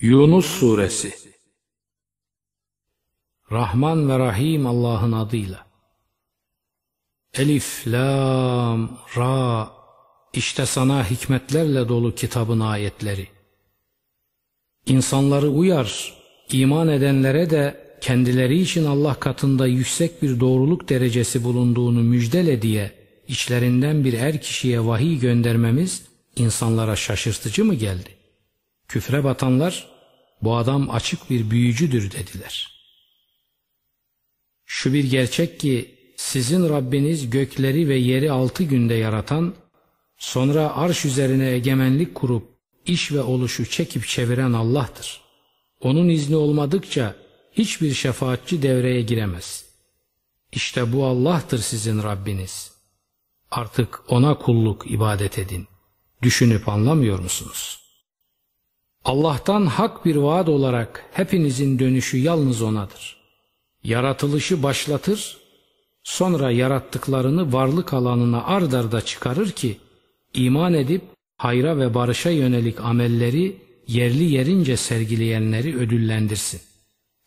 Yunus Suresi Rahman ve Rahim Allah'ın adıyla Elif, Lam, Ra İşte sana hikmetlerle dolu kitabın ayetleri İnsanları uyar, iman edenlere de kendileri için Allah katında yüksek bir doğruluk derecesi bulunduğunu müjdele diye içlerinden bir er kişiye vahiy göndermemiz insanlara şaşırtıcı mı geldi? Küfre batanlar bu adam açık bir büyücüdür dediler. Şu bir gerçek ki sizin Rabbiniz gökleri ve yeri altı günde yaratan, sonra arş üzerine egemenlik kurup iş ve oluşu çekip çeviren Allah'tır. Onun izni olmadıkça hiçbir şefaatçi devreye giremez. İşte bu Allah'tır sizin Rabbiniz. Artık ona kulluk ibadet edin. Düşünüp anlamıyor musunuz?'' Allah'tan hak bir vaat olarak hepinizin dönüşü yalnız O'nadır. Yaratılışı başlatır, sonra yarattıklarını varlık alanına ardarda çıkarır ki, iman edip hayra ve barışa yönelik amelleri yerli yerince sergileyenleri ödüllendirsin.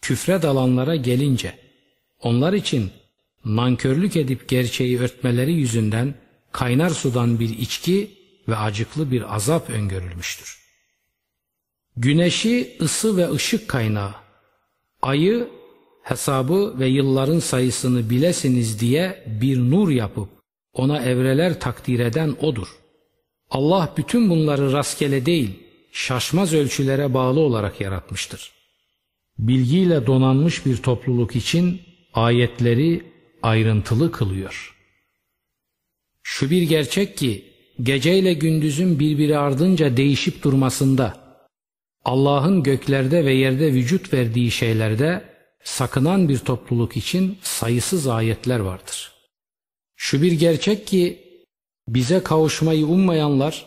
Küfre dalanlara gelince, onlar için nankörlük edip gerçeği örtmeleri yüzünden kaynar sudan bir içki ve acıklı bir azap öngörülmüştür. Güneşi ısı ve ışık kaynağı, ayı hesabı ve yılların sayısını bilesiniz diye bir nur yapıp ona evreler takdir eden odur. Allah bütün bunları rastgele değil, şaşmaz ölçülere bağlı olarak yaratmıştır. Bilgiyle donanmış bir topluluk için ayetleri ayrıntılı kılıyor. Şu bir gerçek ki geceyle gündüzün birbiri ardınca değişip durmasında Allah'ın göklerde ve yerde vücut verdiği şeylerde sakınan bir topluluk için sayısız ayetler vardır. Şu bir gerçek ki bize kavuşmayı ummayanlar,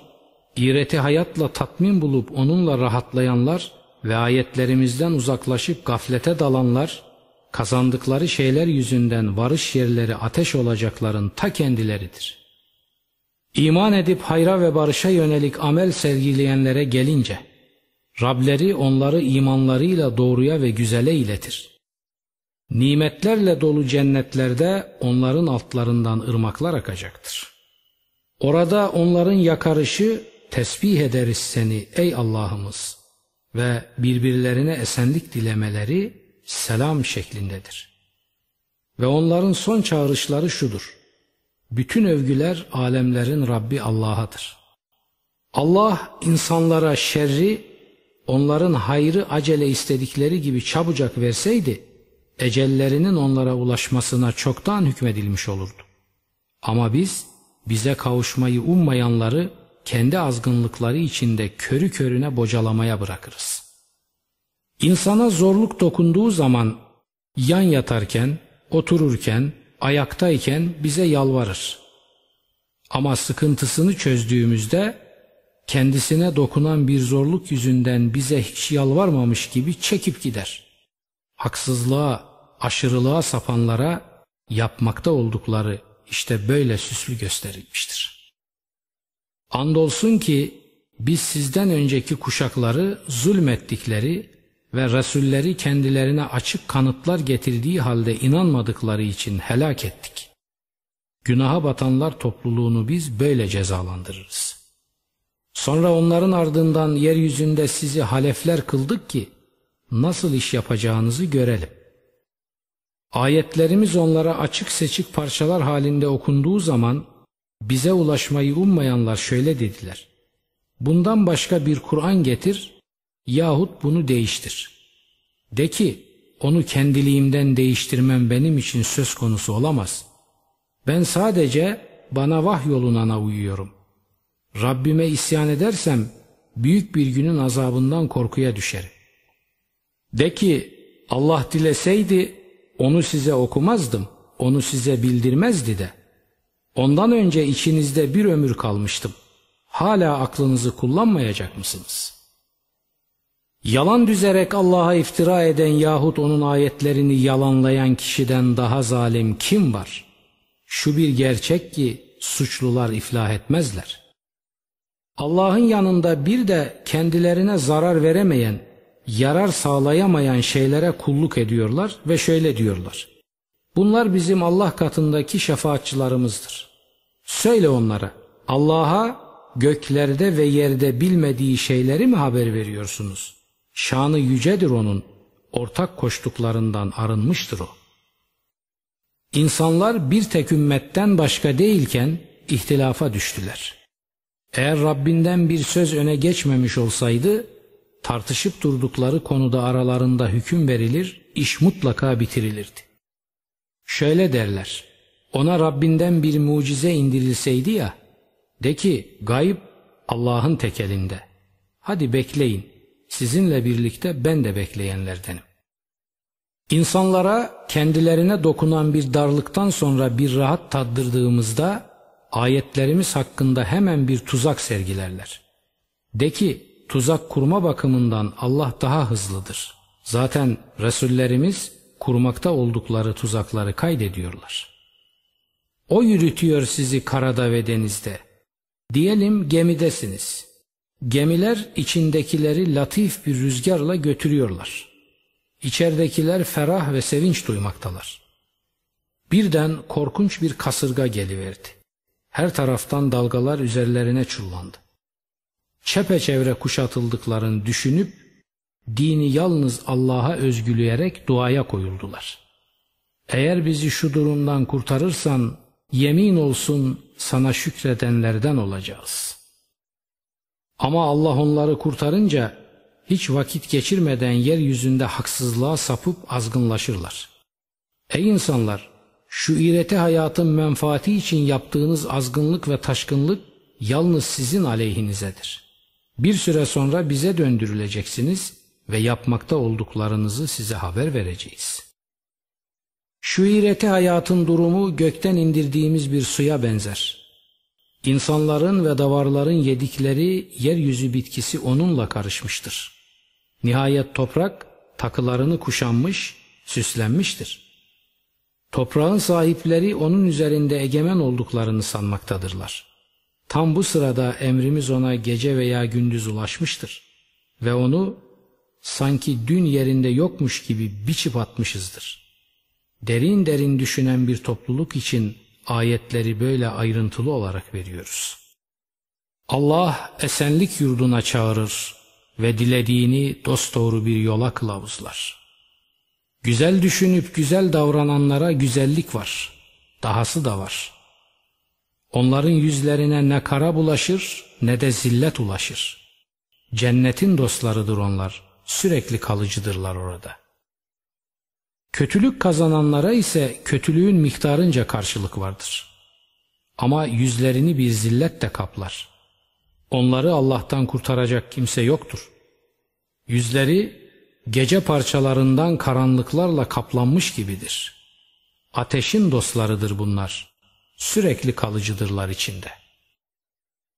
iğreti hayatla tatmin bulup onunla rahatlayanlar ve ayetlerimizden uzaklaşıp gaflete dalanlar, kazandıkları şeyler yüzünden varış yerleri ateş olacakların ta kendileridir. İman edip hayra ve barışa yönelik amel sergileyenlere gelince, Rableri onları imanlarıyla doğruya ve güzele iletir. Nimetlerle dolu cennetlerde onların altlarından ırmaklar akacaktır. Orada onların yakarışı tesbih ederiz seni ey Allah'ımız ve birbirlerine esenlik dilemeleri selam şeklindedir. Ve onların son çağrışları şudur. Bütün övgüler alemlerin Rabbi Allah'adır. Allah insanlara şerri onların hayrı acele istedikleri gibi çabucak verseydi, ecellerinin onlara ulaşmasına çoktan hükmedilmiş olurdu. Ama biz, bize kavuşmayı ummayanları kendi azgınlıkları içinde körü körüne bocalamaya bırakırız. İnsana zorluk dokunduğu zaman yan yatarken, otururken, ayaktayken bize yalvarır. Ama sıkıntısını çözdüğümüzde kendisine dokunan bir zorluk yüzünden bize hiç yalvarmamış gibi çekip gider. Haksızlığa, aşırılığa sapanlara yapmakta oldukları işte böyle süslü gösterilmiştir. Andolsun ki biz sizden önceki kuşakları zulmettikleri ve Resulleri kendilerine açık kanıtlar getirdiği halde inanmadıkları için helak ettik. Günaha batanlar topluluğunu biz böyle cezalandırırız.'' Sonra onların ardından yeryüzünde sizi halefler kıldık ki nasıl iş yapacağınızı görelim. Ayetlerimiz onlara açık seçik parçalar halinde okunduğu zaman bize ulaşmayı ummayanlar şöyle dediler. Bundan başka bir Kur'an getir yahut bunu değiştir. De ki onu kendiliğimden değiştirmem benim için söz konusu olamaz. Ben sadece bana vah yoluna uyuyorum.'' Rabbime isyan edersem büyük bir günün azabından korkuya düşerim. De ki Allah dileseydi onu size okumazdım, onu size bildirmezdi de. Ondan önce içinizde bir ömür kalmıştım. Hala aklınızı kullanmayacak mısınız? Yalan düzerek Allah'a iftira eden yahut onun ayetlerini yalanlayan kişiden daha zalim kim var? Şu bir gerçek ki suçlular iflah etmezler. Allah'ın yanında bir de kendilerine zarar veremeyen, yarar sağlayamayan şeylere kulluk ediyorlar ve şöyle diyorlar. Bunlar bizim Allah katındaki şefaatçılarımızdır. Söyle onlara, Allah'a göklerde ve yerde bilmediği şeyleri mi haber veriyorsunuz? Şanı yücedir onun, ortak koştuklarından arınmıştır o. İnsanlar bir tek ümmetten başka değilken ihtilafa düştüler.'' Eğer Rabbinden bir söz öne geçmemiş olsaydı, tartışıp durdukları konuda aralarında hüküm verilir, iş mutlaka bitirilirdi. Şöyle derler, ona Rabbinden bir mucize indirilseydi ya, de ki gayb Allah'ın tek elinde. Hadi bekleyin, sizinle birlikte ben de bekleyenlerdenim. İnsanlara kendilerine dokunan bir darlıktan sonra bir rahat tattırdığımızda ayetlerimiz hakkında hemen bir tuzak sergilerler. De ki tuzak kurma bakımından Allah daha hızlıdır. Zaten Resullerimiz kurmakta oldukları tuzakları kaydediyorlar. O yürütüyor sizi karada ve denizde. Diyelim gemidesiniz. Gemiler içindekileri latif bir rüzgarla götürüyorlar. İçeridekiler ferah ve sevinç duymaktalar. Birden korkunç bir kasırga geliverdi. Her taraftan dalgalar üzerlerine çullandı. Çepeçevre kuşatıldıklarını düşünüp dini yalnız Allah'a özgüleyerek duaya koyuldular. Eğer bizi şu durumdan kurtarırsan yemin olsun sana şükredenlerden olacağız. Ama Allah onları kurtarınca hiç vakit geçirmeden yeryüzünde haksızlığa sapıp azgınlaşırlar. Ey insanlar! Şu şüirete hayatın menfaati için yaptığınız azgınlık ve taşkınlık yalnız sizin aleyhinizedir. Bir süre sonra bize döndürüleceksiniz ve yapmakta olduklarınızı size haber vereceğiz. Şu Şüirete hayatın durumu gökten indirdiğimiz bir suya benzer. İnsanların ve davarların yedikleri yeryüzü bitkisi onunla karışmıştır. Nihayet toprak takılarını kuşanmış, süslenmiştir.'' Toprağın sahipleri onun üzerinde egemen olduklarını sanmaktadırlar. Tam bu sırada emrimiz ona gece veya gündüz ulaşmıştır ve onu sanki dün yerinde yokmuş gibi biçip atmışızdır. Derin derin düşünen bir topluluk için ayetleri böyle ayrıntılı olarak veriyoruz. Allah esenlik yurduna çağırır ve dilediğini dosdoğru bir yola kılavuzlar.'' Güzel düşünüp güzel davrananlara güzellik var. Dahası da var. Onların yüzlerine ne kara bulaşır ne de zillet ulaşır. Cennetin dostlarıdır onlar. Sürekli kalıcıdırlar orada. Kötülük kazananlara ise kötülüğün miktarınca karşılık vardır. Ama yüzlerini bir zillet de kaplar. Onları Allah'tan kurtaracak kimse yoktur. Yüzleri gece parçalarından karanlıklarla kaplanmış gibidir. Ateşin dostlarıdır bunlar. Sürekli kalıcıdırlar içinde.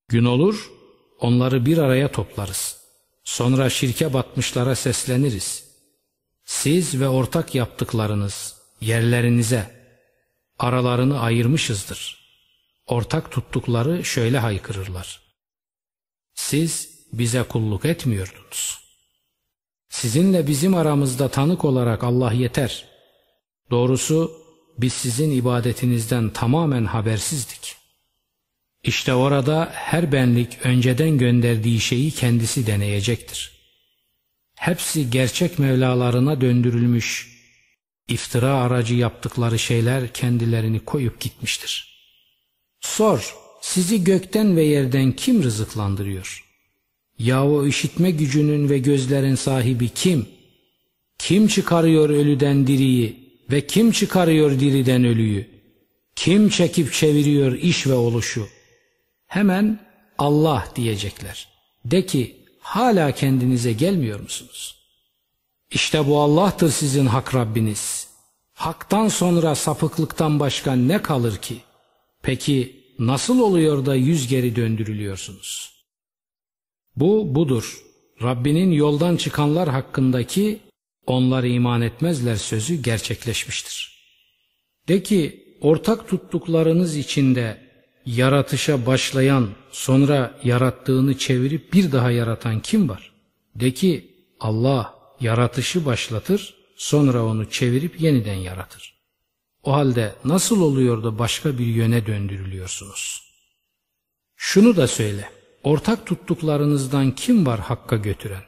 Gün olur, onları bir araya toplarız. Sonra şirke batmışlara sesleniriz. Siz ve ortak yaptıklarınız yerlerinize, aralarını ayırmışızdır. Ortak tuttukları şöyle haykırırlar. Siz bize kulluk etmiyordunuz.'' Sizinle bizim aramızda tanık olarak Allah yeter. Doğrusu biz sizin ibadetinizden tamamen habersizdik. İşte orada her benlik önceden gönderdiği şeyi kendisi deneyecektir. Hepsi gerçek mevlalarına döndürülmüş, iftira aracı yaptıkları şeyler kendilerini koyup gitmiştir. Sor, sizi gökten ve yerden kim rızıklandırıyor?'' Yahu işitme gücünün ve gözlerin sahibi kim? Kim çıkarıyor ölüden diriyi ve kim çıkarıyor diriden ölüyü? Kim çekip çeviriyor iş ve oluşu? Hemen Allah diyecekler. De ki hala kendinize gelmiyor musunuz? İşte bu Allah'tır sizin hak Rabbiniz. Hak'tan sonra sapıklıktan başka ne kalır ki? Peki nasıl oluyor da yüz geri döndürülüyorsunuz?'' Bu budur. Rabbinin yoldan çıkanlar hakkındaki onlar iman etmezler sözü gerçekleşmiştir. De ki ortak tuttuklarınız içinde yaratışa başlayan sonra yarattığını çevirip bir daha yaratan kim var? De ki Allah yaratışı başlatır sonra onu çevirip yeniden yaratır. O halde nasıl oluyor da başka bir yöne döndürülüyorsunuz? Şunu da söyle. Ortak tuttuklarınızdan kim var hakka götüren?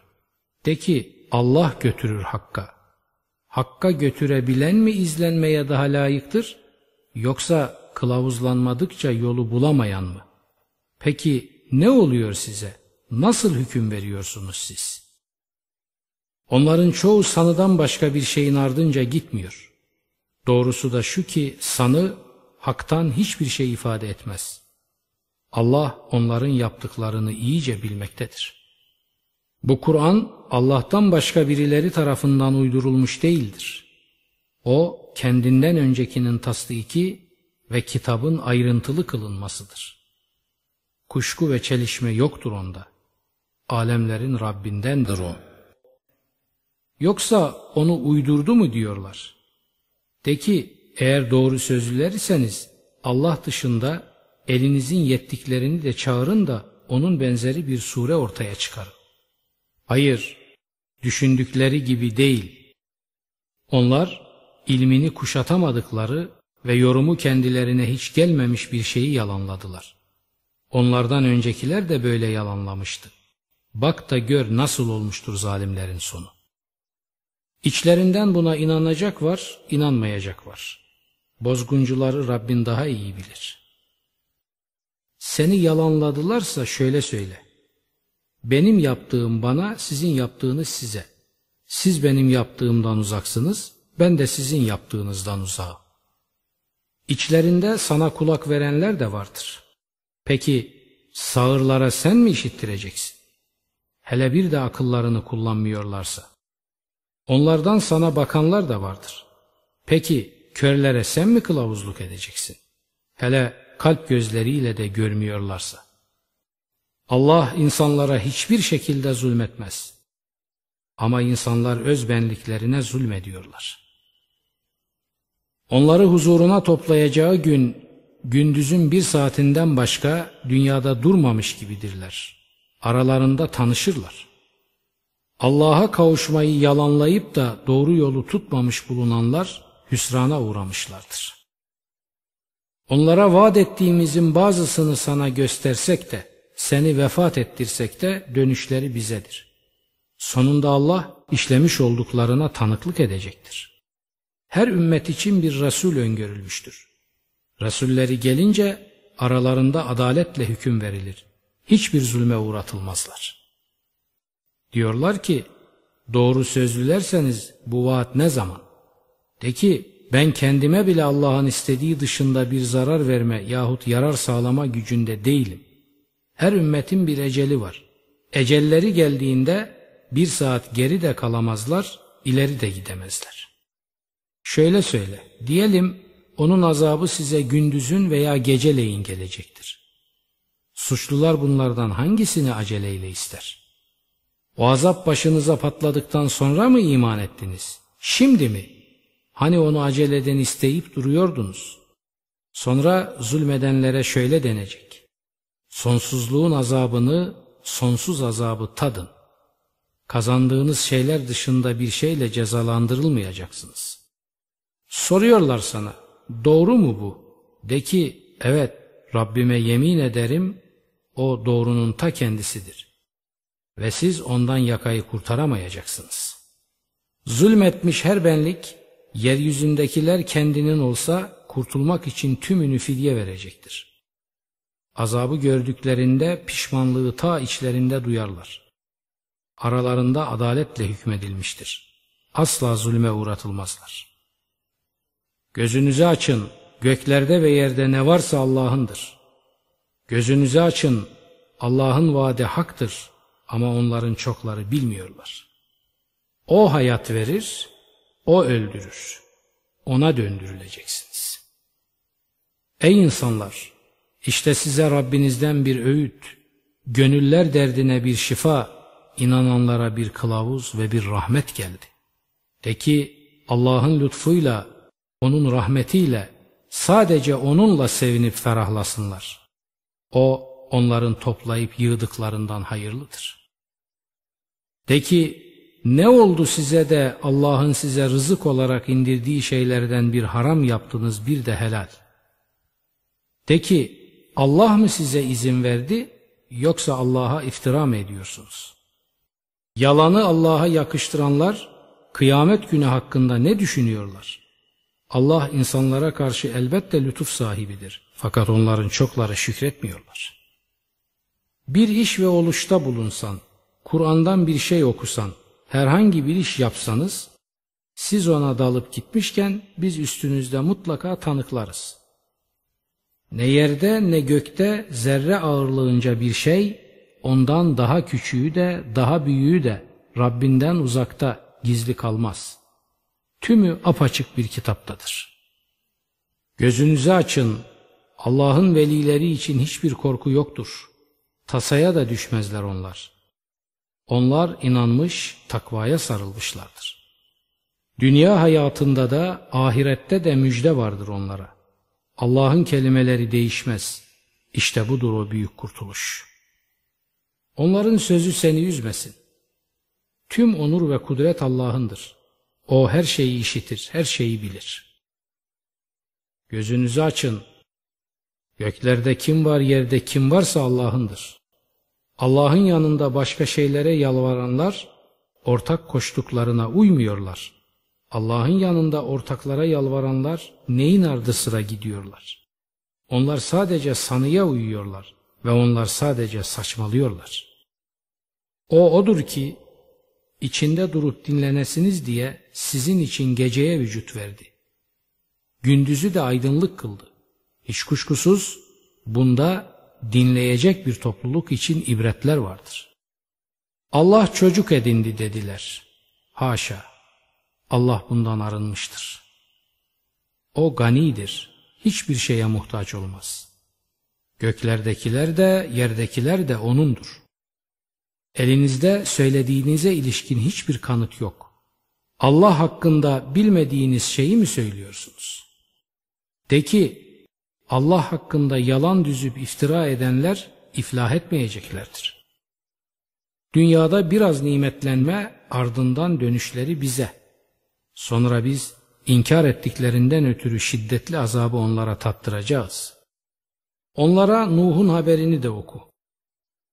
De ki Allah götürür hakka. Hakka götürebilen mi izlenmeye daha layıktır? Yoksa kılavuzlanmadıkça yolu bulamayan mı? Peki ne oluyor size? Nasıl hüküm veriyorsunuz siz? Onların çoğu sanıdan başka bir şeyin ardınca gitmiyor. Doğrusu da şu ki sanı haktan hiçbir şey ifade etmez.'' Allah onların yaptıklarını iyice bilmektedir. Bu Kur'an Allah'tan başka birileri tarafından uydurulmuş değildir. O kendinden öncekinin tasdiki ve kitabın ayrıntılı kılınmasıdır. Kuşku ve çelişme yoktur onda. Alemlerin Rabbindendir o. Yoksa onu uydurdu mu diyorlar. De ki eğer doğru sözlüler Allah dışında elinizin yettiklerini de çağırın da onun benzeri bir sure ortaya çıkar. Hayır, düşündükleri gibi değil. Onlar ilmini kuşatamadıkları ve yorumu kendilerine hiç gelmemiş bir şeyi yalanladılar. Onlardan öncekiler de böyle yalanlamıştı. Bak da gör nasıl olmuştur zalimlerin sonu. İçlerinden buna inanacak var, inanmayacak var. Bozguncuları Rabbin daha iyi bilir.'' Seni yalanladılarsa şöyle söyle. Benim yaptığım bana, sizin yaptığınız size. Siz benim yaptığımdan uzaksınız, ben de sizin yaptığınızdan uzağım. İçlerinde sana kulak verenler de vardır. Peki sağırlara sen mi işittireceksin? Hele bir de akıllarını kullanmıyorlarsa. Onlardan sana bakanlar da vardır. Peki körlere sen mi kılavuzluk edeceksin? Hele kalp gözleriyle de görmüyorlarsa. Allah insanlara hiçbir şekilde zulmetmez. Ama insanlar öz benliklerine zulmediyorlar. Onları huzuruna toplayacağı gün gündüzün bir saatinden başka dünyada durmamış gibidirler. Aralarında tanışırlar. Allah'a kavuşmayı yalanlayıp da doğru yolu tutmamış bulunanlar hüsrana uğramışlardır. Onlara vaat ettiğimizin bazısını sana göstersek de, seni vefat ettirsek de dönüşleri bizedir. Sonunda Allah işlemiş olduklarına tanıklık edecektir. Her ümmet için bir Resul öngörülmüştür. Resulleri gelince aralarında adaletle hüküm verilir. Hiçbir zulme uğratılmazlar. Diyorlar ki doğru sözlülerseniz bu vaat ne zaman? De ki ben kendime bile Allah'ın istediği dışında bir zarar verme yahut yarar sağlama gücünde değilim. Her ümmetin bir eceli var. Ecelleri geldiğinde bir saat geri de kalamazlar, ileri de gidemezler. Şöyle söyle, diyelim onun azabı size gündüzün veya geceleyin gelecektir. Suçlular bunlardan hangisini aceleyle ister? O azap başınıza patladıktan sonra mı iman ettiniz? Şimdi mi? Hani onu aceleden isteyip duruyordunuz? Sonra zulmedenlere şöyle denecek. Sonsuzluğun azabını, sonsuz azabı tadın. Kazandığınız şeyler dışında bir şeyle cezalandırılmayacaksınız. Soruyorlar sana, doğru mu bu? De ki, evet, Rabbime yemin ederim, o doğrunun ta kendisidir. Ve siz ondan yakayı kurtaramayacaksınız. Zulmetmiş her benlik, yeryüzündekiler kendinin olsa kurtulmak için tümünü fidye verecektir. Azabı gördüklerinde pişmanlığı ta içlerinde duyarlar. Aralarında adaletle hükmedilmiştir. Asla zulme uğratılmazlar. Gözünüzü açın, göklerde ve yerde ne varsa Allah'ındır. Gözünüzü açın, Allah'ın vaadi haktır ama onların çokları bilmiyorlar. O hayat verir, o öldürür. Ona döndürüleceksiniz. Ey insanlar! işte size Rabbinizden bir öğüt, gönüller derdine bir şifa, inananlara bir kılavuz ve bir rahmet geldi. De ki Allah'ın lütfuyla, onun rahmetiyle, sadece onunla sevinip ferahlasınlar. O onların toplayıp yığdıklarından hayırlıdır. De ki ne oldu size de Allah'ın size rızık olarak indirdiği şeylerden bir haram yaptınız bir de helal. De ki Allah mı size izin verdi yoksa Allah'a iftira mı ediyorsunuz? Yalanı Allah'a yakıştıranlar kıyamet günü hakkında ne düşünüyorlar? Allah insanlara karşı elbette lütuf sahibidir. Fakat onların çokları şükretmiyorlar. Bir iş ve oluşta bulunsan, Kur'an'dan bir şey okusan, herhangi bir iş yapsanız siz ona dalıp gitmişken biz üstünüzde mutlaka tanıklarız. Ne yerde ne gökte zerre ağırlığınca bir şey ondan daha küçüğü de daha büyüğü de Rabbinden uzakta gizli kalmaz. Tümü apaçık bir kitaptadır. Gözünüzü açın. Allah'ın velileri için hiçbir korku yoktur. Tasaya da düşmezler onlar.'' Onlar inanmış, takvaya sarılmışlardır. Dünya hayatında da ahirette de müjde vardır onlara. Allah'ın kelimeleri değişmez. İşte budur o büyük kurtuluş. Onların sözü seni üzmesin. Tüm onur ve kudret Allah'ındır. O her şeyi işitir, her şeyi bilir. Gözünüzü açın. Göklerde kim var, yerde kim varsa Allah'ındır. Allah'ın yanında başka şeylere yalvaranlar ortak koştuklarına uymuyorlar. Allah'ın yanında ortaklara yalvaranlar neyin ardı sıra gidiyorlar? Onlar sadece sanıya uyuyorlar ve onlar sadece saçmalıyorlar. O odur ki içinde durup dinlenesiniz diye sizin için geceye vücut verdi. Gündüzü de aydınlık kıldı. Hiç kuşkusuz bunda dinleyecek bir topluluk için ibretler vardır. Allah çocuk edindi dediler. Haşa! Allah bundan arınmıştır. O ganidir. Hiçbir şeye muhtaç olmaz. Göklerdekiler de yerdekiler de O'nundur. Elinizde söylediğinize ilişkin hiçbir kanıt yok. Allah hakkında bilmediğiniz şeyi mi söylüyorsunuz? De ki Allah hakkında yalan düzüp iftira edenler iflah etmeyeceklerdir. Dünyada biraz nimetlenme ardından dönüşleri bize. Sonra biz inkar ettiklerinden ötürü şiddetli azabı onlara tattıracağız. Onlara Nuh'un haberini de oku.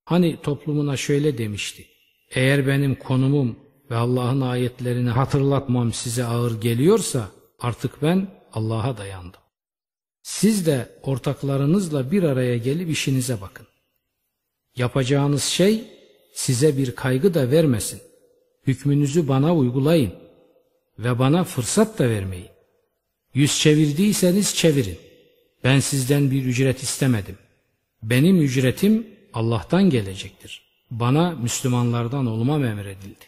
Hani toplumuna şöyle demişti. Eğer benim konumum ve Allah'ın ayetlerini hatırlatmam size ağır geliyorsa artık ben Allah'a dayandım. Siz de ortaklarınızla bir araya gelip işinize bakın. Yapacağınız şey size bir kaygı da vermesin. Hükmünüzü bana uygulayın ve bana fırsat da vermeyin. Yüz çevirdiyseniz çevirin. Ben sizden bir ücret istemedim. Benim ücretim Allah'tan gelecektir. Bana Müslümanlardan olmam emredildi.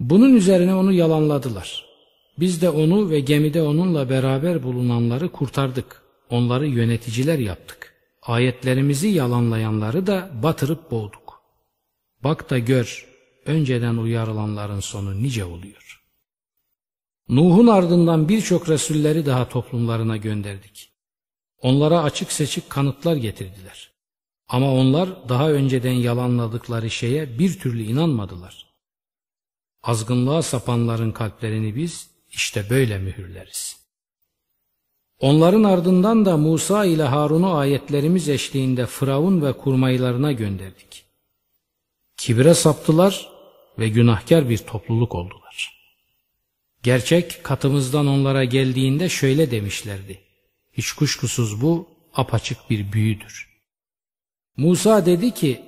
Bunun üzerine onu yalanladılar. Biz de onu ve gemide onunla beraber bulunanları kurtardık. Onları yöneticiler yaptık. Ayetlerimizi yalanlayanları da batırıp boğduk. Bak da gör, önceden uyarılanların sonu nice oluyor. Nuh'un ardından birçok Resulleri daha toplumlarına gönderdik. Onlara açık seçik kanıtlar getirdiler. Ama onlar daha önceden yalanladıkları şeye bir türlü inanmadılar. Azgınlığa sapanların kalplerini biz işte böyle mühürleriz. Onların ardından da Musa ile Harun'u ayetlerimiz eşliğinde Firavun ve kurmaylarına gönderdik. Kibire saptılar ve günahkar bir topluluk oldular. Gerçek katımızdan onlara geldiğinde şöyle demişlerdi. Hiç kuşkusuz bu apaçık bir büyüdür. Musa dedi ki,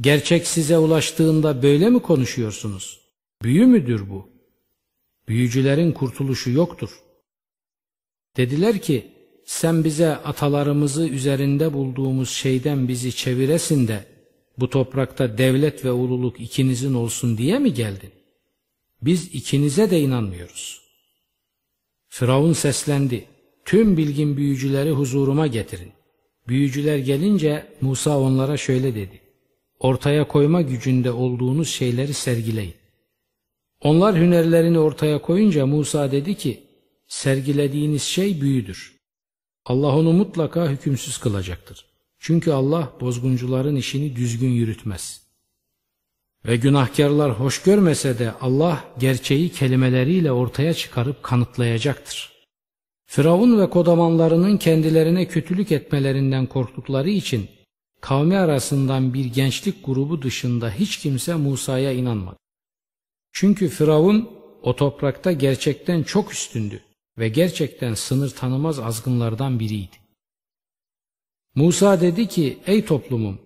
gerçek size ulaştığında böyle mi konuşuyorsunuz? Büyü müdür bu? büyücülerin kurtuluşu yoktur. Dediler ki, sen bize atalarımızı üzerinde bulduğumuz şeyden bizi çeviresin de, bu toprakta devlet ve ululuk ikinizin olsun diye mi geldin? Biz ikinize de inanmıyoruz. Firavun seslendi. Tüm bilgin büyücüleri huzuruma getirin. Büyücüler gelince Musa onlara şöyle dedi. Ortaya koyma gücünde olduğunuz şeyleri sergileyin. Onlar hünerlerini ortaya koyunca Musa dedi ki, sergilediğiniz şey büyüdür. Allah onu mutlaka hükümsüz kılacaktır. Çünkü Allah bozguncuların işini düzgün yürütmez. Ve günahkarlar hoş görmese de Allah gerçeği kelimeleriyle ortaya çıkarıp kanıtlayacaktır. Firavun ve kodamanlarının kendilerine kötülük etmelerinden korktukları için kavmi arasından bir gençlik grubu dışında hiç kimse Musa'ya inanmadı. Çünkü Firavun o toprakta gerçekten çok üstündü ve gerçekten sınır tanımaz azgınlardan biriydi. Musa dedi ki ey toplumum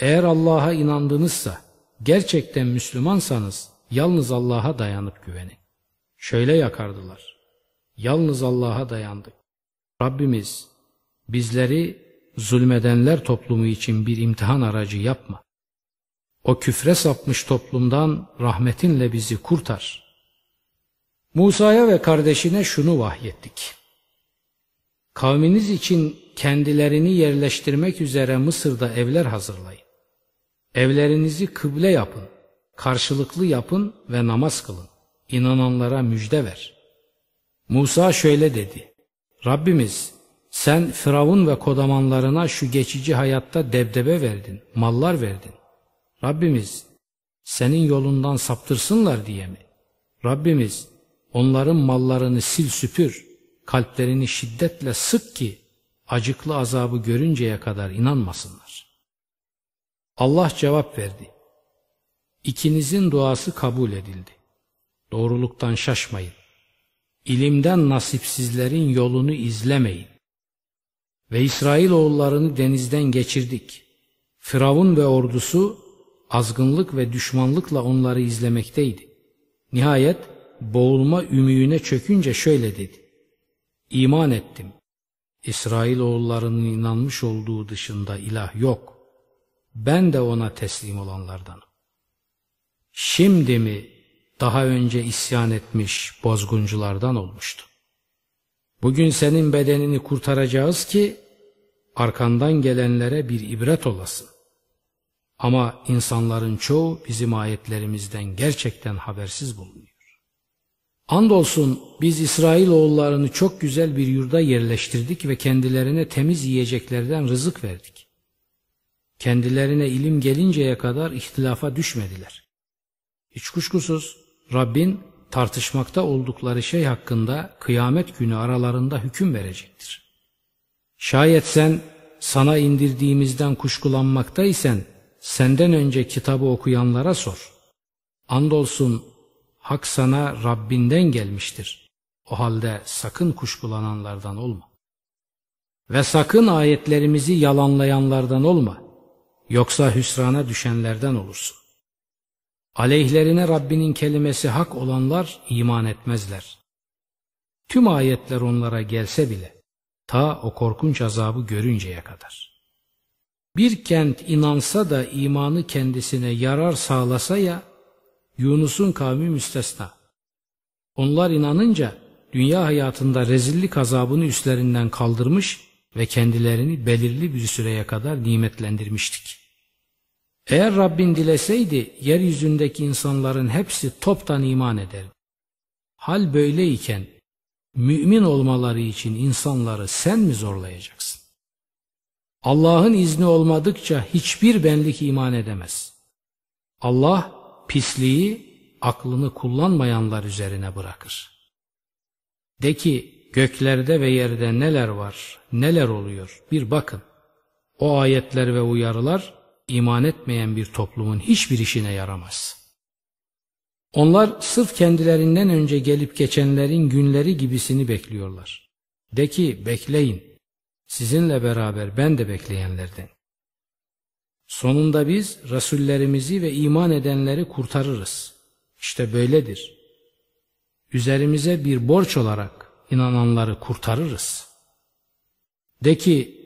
eğer Allah'a inandınızsa gerçekten Müslümansanız yalnız Allah'a dayanıp güvenin. Şöyle yakardılar. Yalnız Allah'a dayandık. Rabbimiz bizleri zulmedenler toplumu için bir imtihan aracı yapma. O küfre sapmış toplumdan rahmetinle bizi kurtar. Musa'ya ve kardeşine şunu vahyettik. Kavminiz için kendilerini yerleştirmek üzere Mısır'da evler hazırlayın. Evlerinizi kıble yapın, karşılıklı yapın ve namaz kılın. İnananlara müjde ver. Musa şöyle dedi. Rabbimiz sen Firavun ve kodamanlarına şu geçici hayatta debdebe verdin, mallar verdin. Rabbimiz senin yolundan saptırsınlar diye mi? Rabbimiz onların mallarını sil süpür, kalplerini şiddetle sık ki acıklı azabı görünceye kadar inanmasınlar. Allah cevap verdi. İkinizin duası kabul edildi. Doğruluktan şaşmayın. İlimden nasipsizlerin yolunu izlemeyin. Ve İsrail oğullarını denizden geçirdik. Firavun ve ordusu azgınlık ve düşmanlıkla onları izlemekteydi. Nihayet boğulma ümüğüne çökünce şöyle dedi. İman ettim. İsrail oğullarının inanmış olduğu dışında ilah yok. Ben de ona teslim olanlardanım. Şimdi mi daha önce isyan etmiş bozgunculardan olmuştu. Bugün senin bedenini kurtaracağız ki arkandan gelenlere bir ibret olasın. Ama insanların çoğu bizim ayetlerimizden gerçekten habersiz bulunuyor. Andolsun biz İsrail oğullarını çok güzel bir yurda yerleştirdik ve kendilerine temiz yiyeceklerden rızık verdik. Kendilerine ilim gelinceye kadar ihtilafa düşmediler. Hiç kuşkusuz Rabbin tartışmakta oldukları şey hakkında kıyamet günü aralarında hüküm verecektir. Şayet sen sana indirdiğimizden kuşkulanmaktaysan senden önce kitabı okuyanlara sor. Andolsun hak sana Rabbinden gelmiştir. O halde sakın kuşkulananlardan olma. Ve sakın ayetlerimizi yalanlayanlardan olma. Yoksa hüsrana düşenlerden olursun. Aleyhlerine Rabbinin kelimesi hak olanlar iman etmezler. Tüm ayetler onlara gelse bile ta o korkunç azabı görünceye kadar.'' Bir kent inansa da imanı kendisine yarar sağlasa ya, Yunus'un kavmi müstesna. Onlar inanınca dünya hayatında rezillik azabını üstlerinden kaldırmış ve kendilerini belirli bir süreye kadar nimetlendirmiştik. Eğer Rabbin dileseydi yeryüzündeki insanların hepsi toptan iman eder. Hal böyleyken mümin olmaları için insanları sen mi zorlayacaksın? Allah'ın izni olmadıkça hiçbir benlik iman edemez. Allah pisliği aklını kullanmayanlar üzerine bırakır. De ki göklerde ve yerde neler var, neler oluyor bir bakın. O ayetler ve uyarılar iman etmeyen bir toplumun hiçbir işine yaramaz. Onlar sırf kendilerinden önce gelip geçenlerin günleri gibisini bekliyorlar. De ki bekleyin sizinle beraber ben de bekleyenlerden. Sonunda biz rasullerimizi ve iman edenleri kurtarırız. İşte böyledir. Üzerimize bir borç olarak inananları kurtarırız. De ki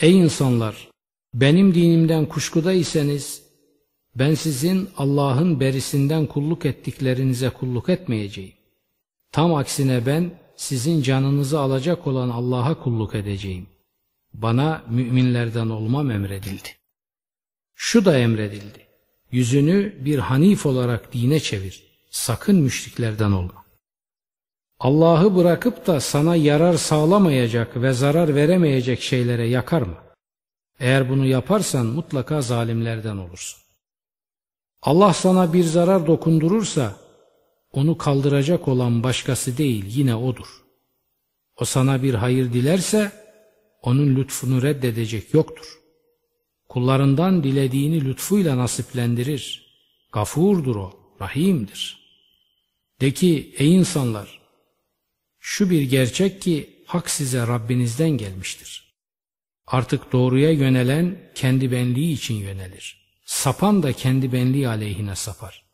ey insanlar benim dinimden kuşkuda iseniz ben sizin Allah'ın berisinden kulluk ettiklerinize kulluk etmeyeceğim. Tam aksine ben sizin canınızı alacak olan Allah'a kulluk edeceğim. Bana müminlerden olmam emredildi. Şu da emredildi. Yüzünü bir hanif olarak dine çevir. Sakın müşriklerden olma. Allah'ı bırakıp da sana yarar sağlamayacak ve zarar veremeyecek şeylere yakarma. Eğer bunu yaparsan mutlaka zalimlerden olursun. Allah sana bir zarar dokundurursa onu kaldıracak olan başkası değil yine odur. O sana bir hayır dilerse onun lütfunu reddedecek yoktur. Kullarından dilediğini lütfuyla nasiplendirir. Gafurdur o, rahimdir. De ki ey insanlar, şu bir gerçek ki hak size Rabbinizden gelmiştir. Artık doğruya yönelen kendi benliği için yönelir. Sapan da kendi benliği aleyhine sapar.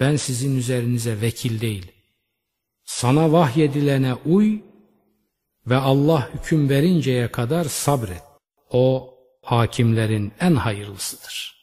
Ben sizin üzerinize vekil değil. Sana vahyedilene uy, ve Allah hüküm verinceye kadar sabret. O hakimlerin en hayırlısıdır.''